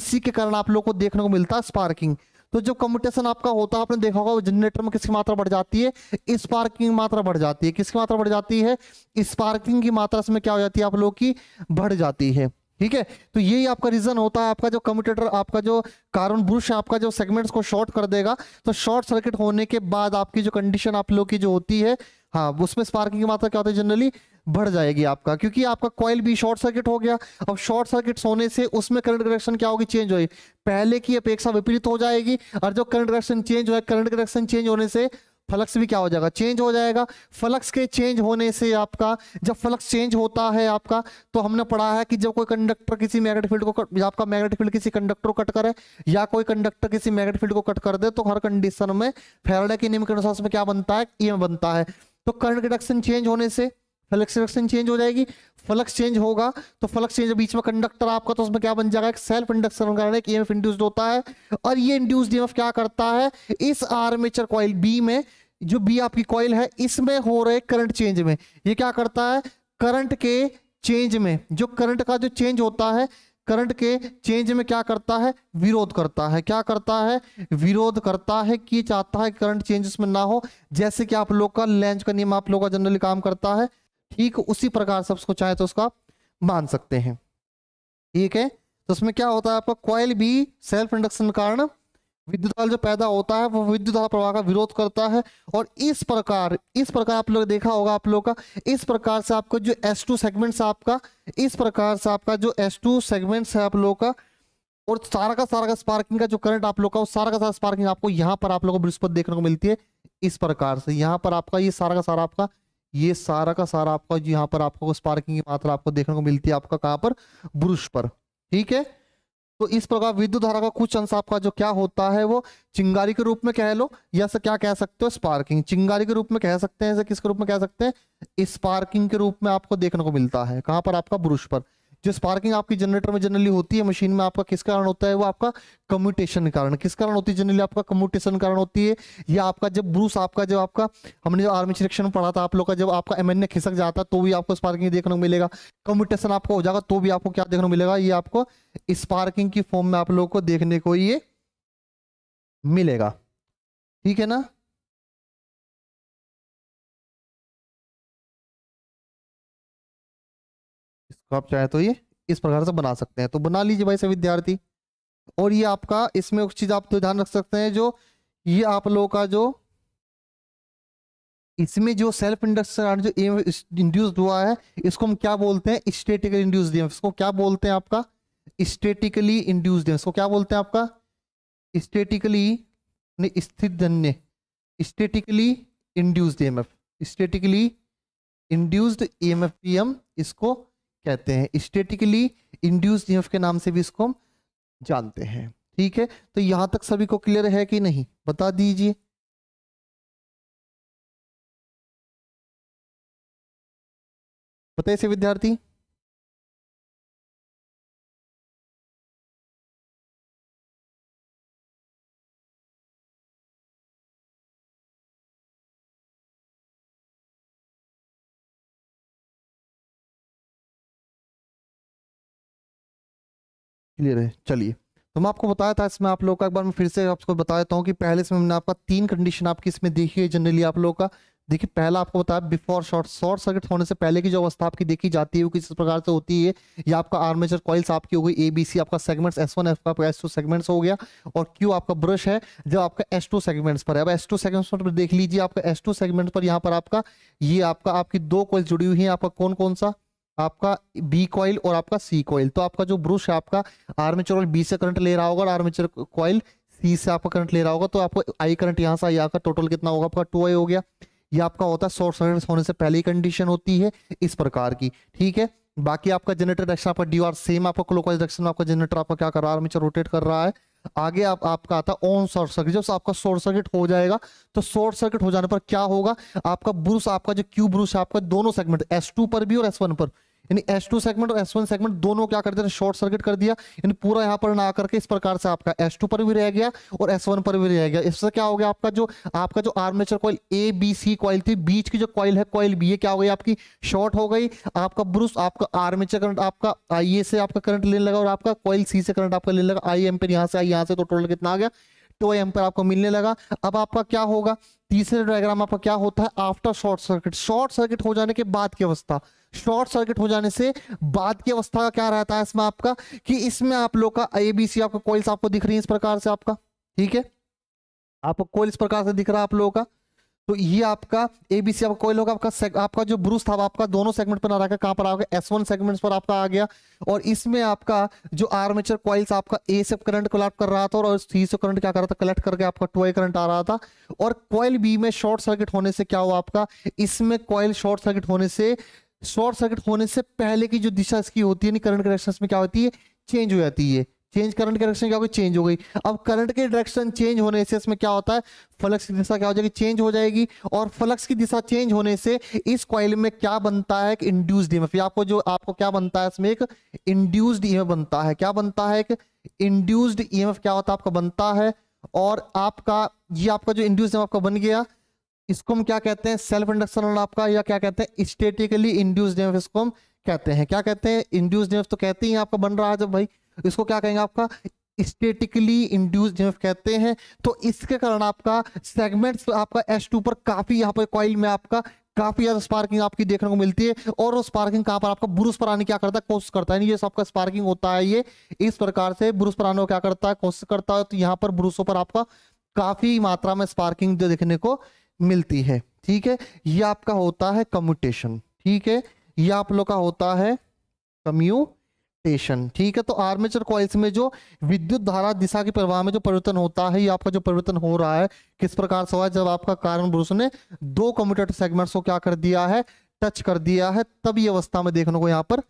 इसी के कारण आप लोग को देखने को मिलता है स्पार्किंग तो जो कम्यूटेशन आपका होता है आपने देखा होगा जनरेटर में किसकी मात्रा बढ़ जाती है स्पार्किंग की मात्रा बढ़ जाती है किसकी मात्रा बढ़ जाती है स्पार्किंग की मात्रा इसमें क्या हो जाती है आप लोगों की बढ़ जाती है ठीक है तो यही आपका रीजन होता है आपका जो कम्यूटेटर आपका जो कार्बन ब्रुश आपका जो सेगमेंट्स को शॉर्ट कर देगा तो शॉर्ट सर्किट होने के बाद आपकी जो कंडीशन आप लोग की जो होती है हाँ उसमें स्पार्किंग की मात्रा क्या होती है जनरली बढ़ जाएगी आपका क्योंकि आपका कॉइल भी शॉर्ट सर्किट हो गया अब शॉर्ट सर्किट होने से उसमें करंट डायरेक्शन क्या होगी चेंज होगी पहले की अपेक्षा विपरीत हो जाएगी और जो करंट डायरेक्शन चेंज हो करंट डायरेक्शन चेंज होने से फ्लक्स भी क्या हो जाएगा चेंज हो जाएगा फ्लक्स के चेंज होने से आपका जब फ्लक्स चेंज होता है आपका तो हमने पढ़ा है कि जब कोई कंडक्टर किसी मैग्नेट फील्ड को कट, आपका मैग्नेट फील्ड किसी कंडक्टर को कट करे या कोई कंडक्टर किसी मैग्नेट फील्ड को कट कर दे तो हर कंडीशन में फेराडे के नियम के अनुसार उसमें क्या बनता है ई e बनता है तो करंट कंडक्शन चेंज होने से फ्लक्स डायरेक्शन चेंज हो जाएगी फ्लक्स चेंज होगा तो फ्लक्स चेंज बीच में कंडक्टर आपका तो उसमें क्या बन जाएगा एक सेल्फ इंडक्शन कारण एक ईएमएफ इंड्यूस्ड होता है और ये इंड्यूस्ड ईएमएफ क्या करता है इस आर्मेचर कॉइल बी में जो बी आपकी कॉइल है इसमें हो रहे करंट चेंज में ये क्या करता है करंट के चेंज में जो करंट का जो चेंज होता है करंट के चेंज में क्या करता है विरोध करता है क्या करता है विरोध करता है कि चाहता है करंट चेंज उसमें ना हो जैसे कि आप लोग का लेंज का नियम आप लोग का जनरली काम करता है ठीक उसी प्रकार से उसको चाहे तो उसको आप मान सकते हैं ठीक है तो उसमें क्या होता है आपका क्वाइल भी सेल्फ इंडक्शन कारण विद्युत जो पैदा होता है वो विद्युत प्रवाह का विरोध करता है और इस प्रकार इस प्रकार आप लोग देखा होगा आप लोग का इस प्रकार से आपका जो एस टू सेगमेंट्स आपका इस प्रकार से आपका जो एस टू सेगमेंट है आप लोगों का और सारा का सारा का स्पार्किंग का जो करंट आप लोग का वो सारा का सारा स्पार्किंग आपको यहाँ पर आप लोगों को बृहस्पति देखने को मिलती है इस प्रकार से यहाँ पर आपका ये सारा का सारा आपका ये सारा का सारा आपका यहाँ पर आपको स्पार्किंग की मात्रा आपको देखने को मिलती है आपका कहाँ पर ब्रुश पर ठीक है तो इस प्रकार विद्युत धारा का कुछ अंश आपका जो क्या होता है वो चिंगारी के रूप में कह लो या से क्या कह सकते हो स्पार्किंग चिंगारी के रूप में कह सकते हैं किसके रूप में कह सकते हैं स्पार्किंग के रूप में आपको देखने को मिलता है कहां पर आपका ब्रुश पर जो स्पार्किंग आपकी जनरेटर में जनरली होती है मशीन में आपका किस कारण होता है वो आपका कम्यूटेशन कारण किस कारण होती है जनरली आपका कम्यूटेशन कारण होती है या आपका जब ब्रूस आपका जब आपका हमने जो आर्मी सिलेक्शन पढ़ा था आप लोग का जब आपका एम खिसक जाता तो भी आपको स्पार्किंग देखने को मिलेगा कम्यूटेशन आपका हो जाएगा तो भी आपको क्या देखने को मिलेगा ये आपको स्पार्किंग की फॉर्म में आप लोगों को देखने को ये मिलेगा ठीक है ना तो आप चाहें तो ये इस प्रकार से बना सकते हैं तो बना लीजिए भाई से विद्यार्थी और ये आपका इसमें एक चीज आप तो ध्यान रख सकते हैं जो ये आप लोगों का जो इसमें जो सेल्फ इंडक्शन जो एम इंड्यूस्ड हुआ है इसको हम क्या बोलते हैं स्टेटिकली इंड्यूस्ड एम इसको क्या बोलते हैं आपका स्टेटिकली इंड्यूस्ड एम इसको क्या बोलते हैं आपका स्टेटिकली स्थित धन्य statically induced M statically induced M इसको कहते हैं स्टेटिकली इंड्यूस ईएमएफ के नाम से भी इसको हम जानते हैं ठीक है तो यहां तक सभी को क्लियर है कि नहीं बता दीजिए बताइए से विद्यार्थी क्लियर है चलिए तो मैं आपको बताया था इसमें आप लोग का एक बार मैं फिर से आपको बता देता हूँ कि पहले से हमने आपका तीन कंडीशन आपकी इसमें देखी है जनरली आप लोग का देखिए पहला आपको बताया बिफोर शॉर्ट शॉर्ट सर्किट होने से पहले की जो अवस्था आपकी देखी जाती है वो किस प्रकार से होती है या आपका आर्मेचर कॉइल्स आपकी हो गई ए बी सी आपका सेगमेंट्स एस वन आपका एस टू सेगमेंट्स हो गया और क्यू आपका ब्रश है जो आपका एस टू सेगमेंट्स पर है अब एस टू सेगमेंट्स पर देख लीजिए आपका एस टू सेगमेंट पर यहाँ पर आपका ये आपका आपकी दो कॉइल्स जुड़ी हुई है आपका कौन कौन सा आपका बी कॉइल और आपका सी कॉइल तो आपका जो ब्रुश है आपका आर्मेचर ऑयल बी से करंट ले रहा होगा और आर्मेचर कॉइल सी से आपका करंट ले रहा होगा तो आपको आई करंट यहाँ से आई टोटल कितना होगा आपका टू आई हो गया ये आपका होता है शॉर्ट सर्किट होने से पहले कंडीशन होती है इस प्रकार की ठीक है बाकी आपका जनरेटर डायरेक्शन आपका डी सेम आपका क्लोकवाइज डायरेक्शन में आपका जनरेटर आपका क्या कर रहा है आर्मेचर रोटेट कर रहा है आगे आप आपका आता ऑन शॉर्ट सर्किट जब आपका शॉर्ट सर्किट हो जाएगा तो शॉर्ट सर्किट हो जाने पर क्या होगा आपका ब्रूस आपका जो क्यू ब्रूस है आपका दोनों सेगमेंट एस टू पर भी और एस वन पर यानी S2 सेगमेंट और S1 सेगमेंट दोनों क्या कर दिया शॉर्ट सर्किट कर दिया यानी पूरा यहाँ पर ना करके इस प्रकार से आपका S2 पर भी रह गया और S1 पर भी रह गया इससे क्या हो गया आपका जो आपका जो armature coil A B C coil थी बीच की जो कॉइल है कॉइल बी ये क्या हो गई आपकी शॉर्ट हो गई आपका ब्रुस आपका आर्मेचर करंट आपका आई से आपका करंट लेने लगा और आपका कॉइल सी से करंट आपका लेने लगा आई पे यहाँ से आई यहाँ से तो टोटल कितना आ गया टो एम पर आपको मिलने लगा अब आपका क्या होगा तीसरे डायग्राम आपका क्या होता है after short circuit short circuit हो जाने के बाद की अवस्था शॉर्ट सर्किट हो जाने से बाद की अवस्था का क्या रहता है इसमें आपका कि इसमें आप लोग का एबीसी आपका कॉइल्स आपको दिख रही है इस प्रकार से आपका ठीक है आपको कोयल इस प्रकार से दिख रहा है आप लोगों का तो ये आपका एबीसी आपका कोई होगा आपका आपका जो ब्रूस था आपका दोनों सेगमेंट पर आ कहां पर आ एस वन सेगमेंट पर आपका आ गया और इसमें आपका जो आर्मेचर कॉइल्स आपका ए से करंट कलेक्ट कर रहा था और सी से करंट क्या कर रहा था कलेक्ट करके आपका टू करंट आ रहा था और कॉयल बी में शॉर्ट सर्किट होने से क्या हुआ आपका इसमें कॉइल शॉर्ट सर्किट होने से शॉर्ट सर्किट होने से पहले की जो दिशा इसकी होती है करंट कनेक्शन में क्या होती है चेंज हो जाती है चेंज करंट के डायरेक्शन क्या होगी चेंज हो गई अब करंट के डायरेक्शन चेंज होने से इसमें क्या होता है फ्लक्स की दिशा क्या हो जाएगी चेंज हो जाएगी और फ्लक्स की दिशा चेंज होने से इस क्वाइल में क्या बनता है इंड्यूस इंड्यूस्ड ईएमएफ आपको जो आपको क्या बनता है इसमें एक इंड्यूस्ड ईएमएफ बनता है क्या बनता है एक इंड्यूस्ड ईएमएफ क्या होता है आपका बनता है और आपका ये आपका जो इंड्यूस आपका बन गया इसको हम क्या कहते हैं सेल्फ इंडक्शन आपका या क्या कहते हैं स्टेटिकली इंड्यूस इसको हम कहते हैं क्या कहते हैं इंड्यूस तो कहते ही आपका बन रहा है जब भाई तो इसको क्या कहेंगे आपका स्टेटिकली इंड्यूस जिन्हें कहते हैं तो इसके कारण आपका सेगमेंट्स तो आपका एस टू पर काफी यहाँ पर कॉइल में आपका काफी ज्यादा स्पार्किंग आपकी देखने को मिलती है और वो स्पार्किंग कहाँ पर आपका ब्रूस पर आने क्या करता है कोशिश करता है ये सबका स्पार्किंग होता है ये इस प्रकार से ब्रूस पर आने को क्या करता है कोशिश करता है तो यहाँ पर ब्रूसों पर आपका काफी मात्रा में स्पार्किंग जो देखने को मिलती है ठीक है ये आपका होता है कम्यूटेशन ठीक है ये आप लोग का होता है कम्यू रोटेशन ठीक है तो आर्मेचर कॉइल्स में जो विद्युत धारा दिशा के प्रवाह में जो परिवर्तन होता है आपका जो परिवर्तन हो रहा है किस प्रकार से हुआ जब आपका कार्बन ब्रूस ने दो कम्प्यूटर सेगमेंट्स को क्या कर दिया है टच कर दिया है तब ये अवस्था में देखने को यहाँ पर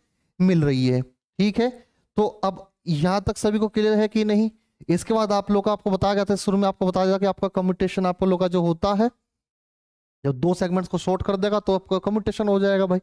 मिल रही है ठीक है तो अब यहाँ तक सभी को क्लियर है कि नहीं इसके बाद आप लोग का आपको बताया गया था शुरू में आपको बताया गया कि आपका कम्यूटेशन आप लोग का जो होता है जब दो सेगमेंट्स को शॉर्ट कर देगा तो आपका कम्यूटेशन हो जाएगा भाई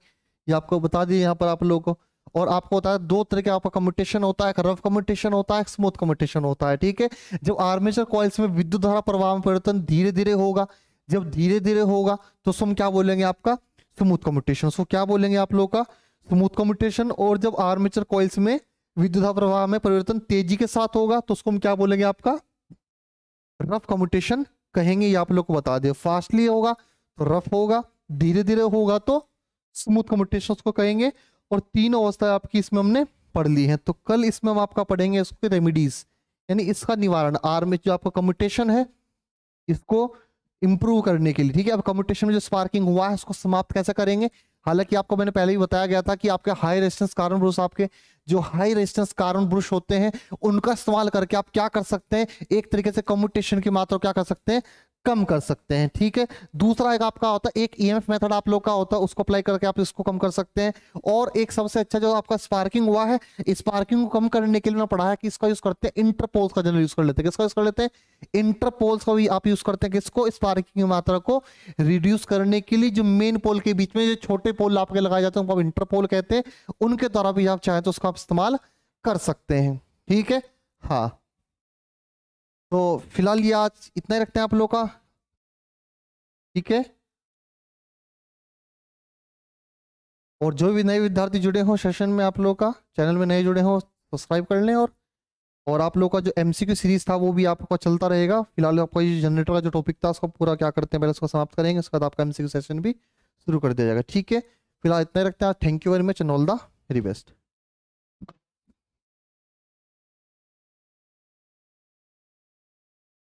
ये आपको बता दिए यहाँ पर आप लोगों को और आपको होता है दो तरह के आपका कम्यूटेशन होता है रफ कम्यूटेशन होता है स्मूथ कम्यूटेशन होता है ठीक है जब आर्मेचर कॉइल्स में विद्युत धारा प्रवाह में परिवर्तन धीरे धीरे होगा जब धीरे धीरे होगा तो हम क्या बोलेंगे आपका स्मूथ कम्यूटेशन सो क्या बोलेंगे आप लोग का स्मूथ कम्यूटेशन और जब आर्मेचर कॉइल्स में विद्युत प्रवाह में परिवर्तन तेजी के साथ होगा तो उसको हम क्या बोलेंगे आपका रफ कम्यूटेशन कहेंगे ये आप लोग को बता दें फास्टली होगा तो रफ होगा धीरे धीरे होगा तो स्मूथ कम्यूटेशन उसको कहेंगे और तीन अवस्थाएं आपकी इसमें हमने पढ़ ली हैं तो कल इसमें हम आपका पढ़ेंगे उसके रेमिडीज यानी इसका निवारण आर में जो आपका कम्यूटेशन है इसको इंप्रूव करने के लिए ठीक है अब कम्यूटेशन में जो स्पार्किंग हुआ है उसको समाप्त कैसे करेंगे हालांकि आपको मैंने पहले ही बताया गया था कि आपके हाई रेजिस्टेंस कार्बन ब्रुश आपके जो हाई रेजिस्टेंस कार्बन ब्रुश होते हैं उनका इस्तेमाल करके आप क्या कर सकते हैं एक तरीके से कम्यूटेशन की मात्रा क्या कर सकते हैं कम कर सकते हैं ठीक है दूसरा एक आपका होता है एक ईएमएफ e मेथड आप लोग का होता है उसको अप्लाई करके आप इसको कम कर सकते हैं और एक सबसे अच्छा जो आपका स्पार्किंग हुआ है स्पार्किंग को कम करने के लिए मैं पढ़ा है कि इसका यूज करते हैं इंटरपोल्स का जनरल यूज कर लेते हैं किसका यूज कर लेते हैं इंटरपोल्स का भी आप यूज करते हैं किसको स्पार्किंग की मात्रा को रिड्यूस करने के लिए जो मेन पोल के बीच में जो छोटे पोल आपके लगाए जाते हैं उनको आप इंटरपोल कहते हैं उनके द्वारा भी आप चाहें तो उसका आप इस्तेमाल कर सकते हैं ठीक है हाँ तो फिलहाल ये आज इतना ही रखते हैं आप लोग का ठीक है और जो भी नए विद्यार्थी जुड़े हों सेशन में आप लोग का चैनल में नए जुड़े हों सब्सक्राइब कर लें और और आप लोग का जो एमसीक्यू सीरीज था वो भी आपका चलता रहेगा फिलहाल आपका ये जनरेटर का जो टॉपिक था उसको पूरा क्या करते हैं पहले उसको समाप्त करेंगे उसके बाद आपका एमसीक्यू सेशन भी शुरू कर दिया जाएगा ठीक है फिलहाल इतना ही रखते हैं thank you very much and all the very best